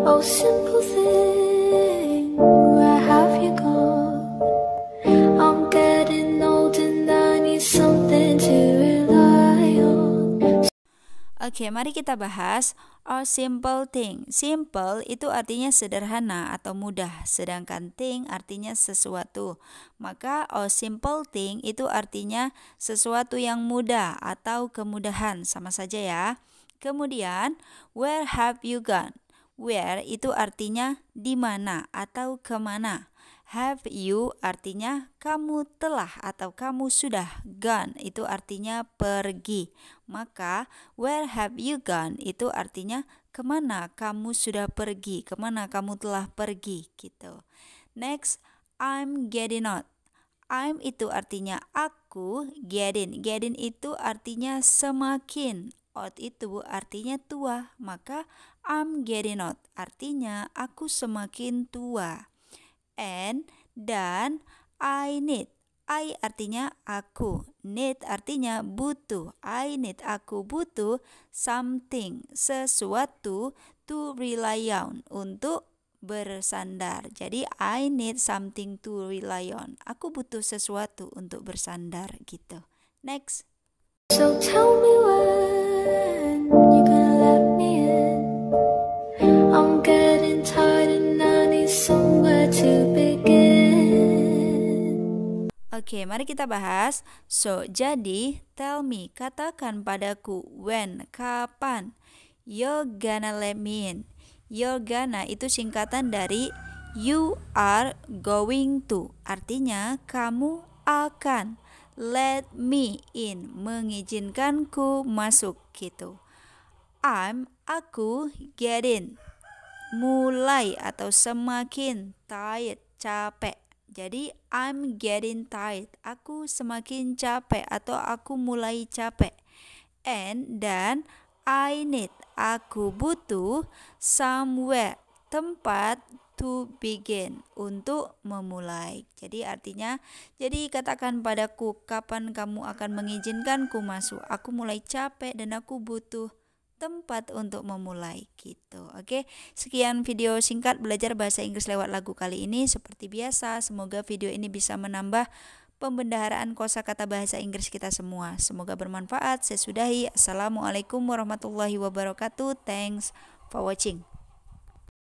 Oh, Oke, okay, mari kita bahas a simple thing. Simple itu artinya sederhana atau mudah, sedangkan thing artinya sesuatu. Maka a simple thing itu artinya sesuatu yang mudah atau kemudahan, sama saja ya. Kemudian, where have you gone? Where itu artinya di mana atau kemana. Have you artinya kamu telah atau kamu sudah gone itu artinya pergi. Maka where have you gone itu artinya kemana kamu sudah pergi, kemana kamu telah pergi gitu. Next, I'm getting out. I'm itu artinya aku, getting. Getting itu artinya semakin. Old itu artinya tua, maka I'm getting old artinya aku semakin tua. And dan I need. I artinya aku, need artinya butuh. I need aku butuh something, sesuatu to rely on untuk bersandar. Jadi I need something to rely on. Aku butuh sesuatu untuk bersandar gitu. Next. So tell me where Oke, mari kita bahas. So, jadi tell me, katakan padaku when, kapan. You're gonna let me in. You're gonna itu singkatan dari you are going to. Artinya kamu akan let me in, mengizinkanku masuk gitu. I'm aku get in. Mulai atau semakin tired, capek. Jadi I'm getting tired. Aku semakin capek atau aku mulai capek. And dan I need aku butuh somewhere tempat to begin untuk memulai. Jadi artinya, jadi katakan padaku kapan kamu akan mengizinkanku masuk. Aku mulai capek dan aku butuh tempat untuk memulai gitu. Oke, sekian video singkat belajar bahasa Inggris lewat lagu kali ini. Seperti biasa, semoga video ini bisa menambah pembendaharaan kosakata bahasa Inggris kita semua. Semoga bermanfaat. Saya sudahi. Assalamualaikum warahmatullahi wabarakatuh. Thanks for watching.